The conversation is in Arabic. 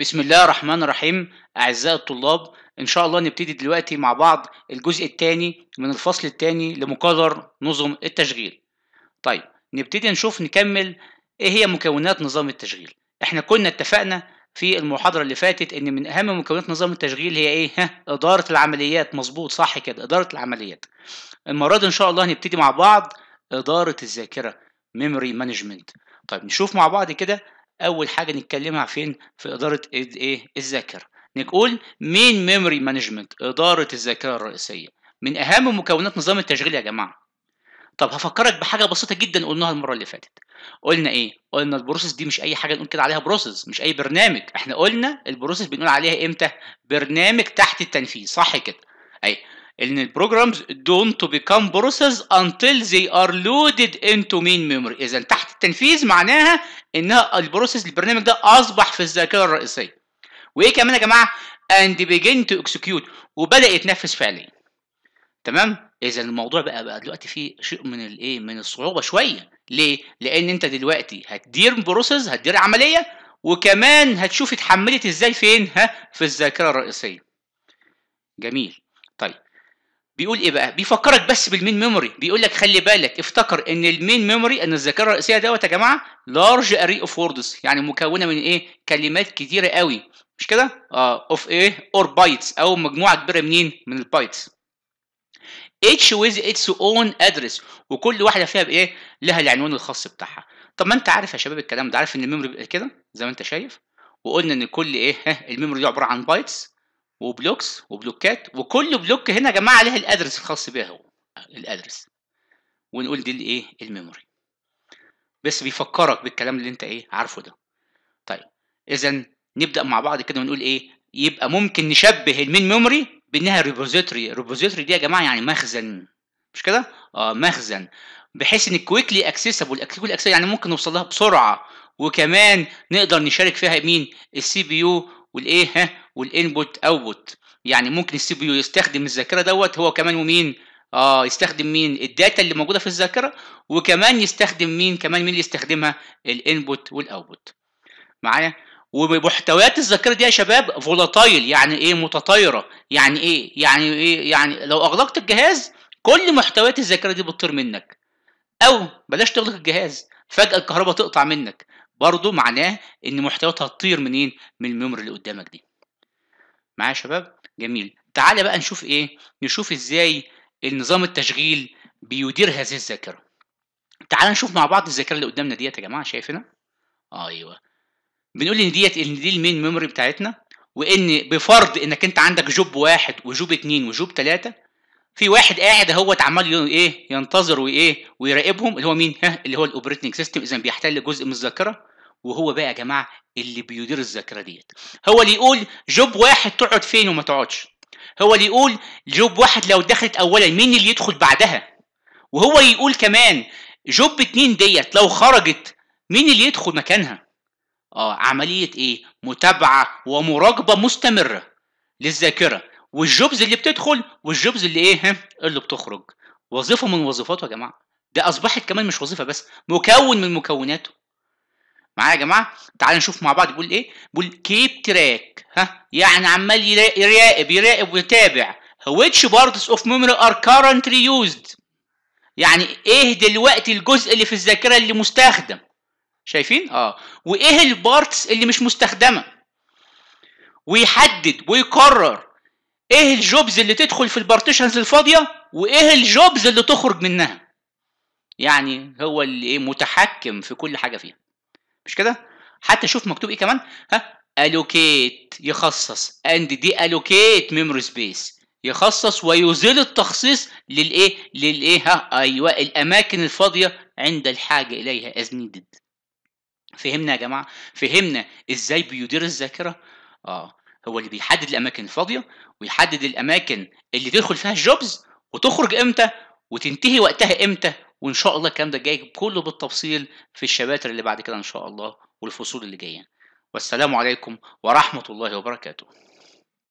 بسم الله الرحمن الرحيم أعزائي الطلاب إن شاء الله نبتدي دلوقتي مع بعض الجزء الثاني من الفصل الثاني لمقرر نظم التشغيل طيب نبتدي نشوف نكمل إيه هي مكونات نظام التشغيل إحنا كنا اتفقنا في المحاضرة اللي فاتت إن من أهم مكونات نظام التشغيل هي إيه؟ ها إدارة العمليات مظبوط صح كده إدارة العمليات المرة دي إن شاء الله هنبتدي مع بعض إدارة الذاكرة ميموري مانجمنت طيب نشوف مع بعض كده اول حاجه نتكلمها فين في اداره ايه الذاكره نقول مين ميموري مانجمنت اداره الذاكره الرئيسيه من اهم مكونات نظام التشغيل يا جماعه طب هفكرك بحاجه بسيطه جدا قلناها المره اللي فاتت قلنا ايه قلنا البروسيس دي مش اي حاجه نقول كده عليها بروسيس مش اي برنامج احنا قلنا البروسيس بنقول عليها امتى برنامج تحت التنفيذ صح كده ايوه ان البروجرامز don't become process until they are loaded into main memory اذا تحت التنفيذ معناها انها البروسيس البرنامج ده اصبح في الذاكره الرئيسيه وايه كمان يا جماعه and begin to execute وبدا يتنفذ فعليا تمام اذا الموضوع بقى بقى دلوقتي فيه شيء من الايه من الصعوبه شويه ليه لان انت دلوقتي هتدير بروسيس هتدير عمليه وكمان هتشوف اتحملت ازاي فين ها في الذاكره الرئيسيه جميل طيب بيقول ايه بقى بيفكرك بس بالمين ميموري بيقول لك خلي بالك افتكر ان المين ميموري ان الذاكره الرئيسيه دوت يا جماعه لارج اري اوف ووردز يعني مكونه من ايه كلمات كتيره قوي مش كده اه اوف ايه اور بايتس او مجموعه كبيره منين من البايتس each with its own address وكل واحده فيها بايه لها العنوان الخاص بتاعها طب ما انت عارف يا شباب الكلام ده عارف ان الميموري بيبقى كده زي ما انت شايف وقلنا ان كل ايه الميموري دي عباره عن بايتس وبلوكس وبلوكات وكل بلوك هنا يا جماعه عليها الادرس الخاص بيها هو الادرس ونقول دي الايه الميموري بس بيفكرك بالكلام اللي انت ايه عارفه ده طيب اذا نبدا مع بعض كده ونقول ايه يبقى ممكن نشبه المين ميموري بانها ريبوزيتوري ريبوزيتوري دي يا جماعه يعني مخزن مش كده اه مخزن بحيث ان كويكلي اكسسبل كويكلي يعني ممكن نوصل لها بسرعه وكمان نقدر نشارك فيها مين السي بي يو والايه ها والانبوت اوتبوت يعني ممكن السي بي يو يستخدم الذاكره دوت هو كمان ومين اه يستخدم مين الداتا اللي موجوده في الذاكره وكمان يستخدم مين كمان مين اللي يستخدمها الانبوت والاوتبوت معايا ومحتويات الذاكره دي يا شباب فولاتايل يعني ايه متطايره يعني ايه يعني ايه يعني لو اغلقت الجهاز كل محتويات الذاكره دي بتطير منك او بلاش تغلق الجهاز فجاه الكهرباء تقطع منك برضه معناه ان محتوياتها هتطير منين من الميموري اللي قدامك دي معايا يا شباب جميل تعالى بقى نشوف ايه نشوف ازاي النظام التشغيل بيدير هذه الذاكره تعال نشوف مع بعض الذاكره اللي قدامنا ديت يا جماعه شايفينها ايوه بنقول ان ديت ان دي المين ميموري بتاعتنا وان بفرض انك انت عندك جوب واحد وجوب اتنين وجوب تلاته في واحد قاعد اهوت عمال ايه ينتظر وايه ويراقبهم اللي هو مين ها اللي هو الاوبريتنج سيستم اذا بيحتل جزء من الذاكره وهو بقى يا جماعه اللي بيدير الذاكره ديت هو اللي يقول جوب واحد تقعد فين وما تقعدش هو اللي يقول جوب واحد لو دخلت اولا مين اللي يدخل بعدها وهو يقول كمان جوب اتنين ديت لو خرجت مين اللي يدخل مكانها اه عمليه ايه متابعه ومراقبه مستمره للذاكره والجوبز اللي بتدخل والجوبز اللي ايه اللي بتخرج وظيفه من وظيفاته يا جماعه ده اصبحت كمان مش وظيفه بس مكون من مكوناته معايا يا جماعه تعال نشوف مع بعض بيقول ايه بيقول كيب تراك ها يعني عمال يراقب يراقب ويتابع which parts of memory are currently used يعني ايه دلوقتي الجزء اللي في الذاكره اللي مستخدم شايفين اه وايه البارتس اللي مش مستخدمه ويحدد ويقرر ايه الجوبز اللي تدخل في البارتيشنز الفاضيه وايه الجوبز اللي تخرج منها يعني هو اللي إيه متحكم في كل حاجه فيها مش كده حتى شوف مكتوب ايه كمان ها الوكيت يخصص اند دي الوكيت ميموري سبيس يخصص ويزيل التخصيص للايه للايه ها ايوه الاماكن الفاضيه عند الحاجه اليها از نيدد فهمنا يا جماعه فهمنا ازاي بيدير الذاكره اه هو اللي بيحدد الاماكن الفاضيه ويحدد الاماكن اللي تدخل فيها الجوبز وتخرج امتى وتنتهي وقتها امتى وان شاء الله الكلام ده جاي كله بالتفصيل في الشباتر اللي بعد كده ان شاء الله والفصول اللي جايه والسلام عليكم ورحمه الله وبركاته